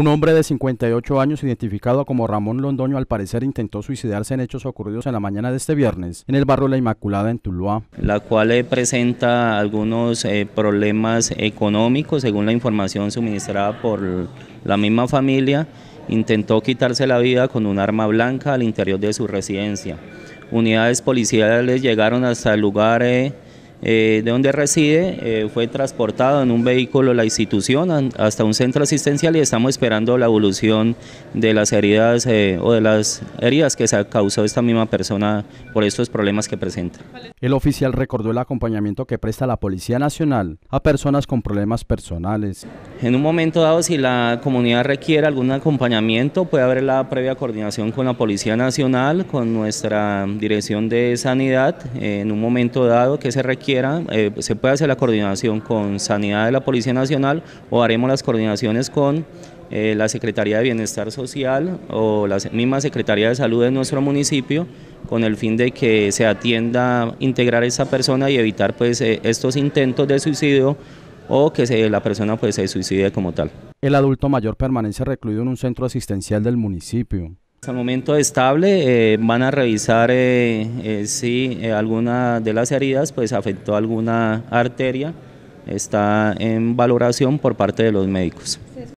Un hombre de 58 años, identificado como Ramón Londoño, al parecer intentó suicidarse en hechos ocurridos en la mañana de este viernes en el barrio La Inmaculada, en Tuluá. La cual eh, presenta algunos eh, problemas económicos, según la información suministrada por la misma familia. Intentó quitarse la vida con un arma blanca al interior de su residencia. Unidades policiales llegaron hasta el lugar. Eh, eh, de donde reside, eh, fue transportado en un vehículo la institución hasta un centro asistencial y estamos esperando la evolución de las heridas eh, o de las heridas que se ha causado esta misma persona por estos problemas que presenta. El oficial recordó el acompañamiento que presta la Policía Nacional a personas con problemas personales. En un momento dado, si la comunidad requiere algún acompañamiento, puede haber la previa coordinación con la Policía Nacional, con nuestra Dirección de Sanidad, en un momento dado que se requiere eh, se puede hacer la coordinación con Sanidad de la Policía Nacional o haremos las coordinaciones con eh, la Secretaría de Bienestar Social o la misma Secretaría de Salud de nuestro municipio con el fin de que se atienda integrar a esa persona y evitar pues eh, estos intentos de suicidio o que se, la persona pues se suicide como tal. El adulto mayor permanece recluido en un centro asistencial del municipio. Hasta el momento estable, eh, van a revisar eh, eh, si alguna de las heridas pues afectó alguna arteria, está en valoración por parte de los médicos.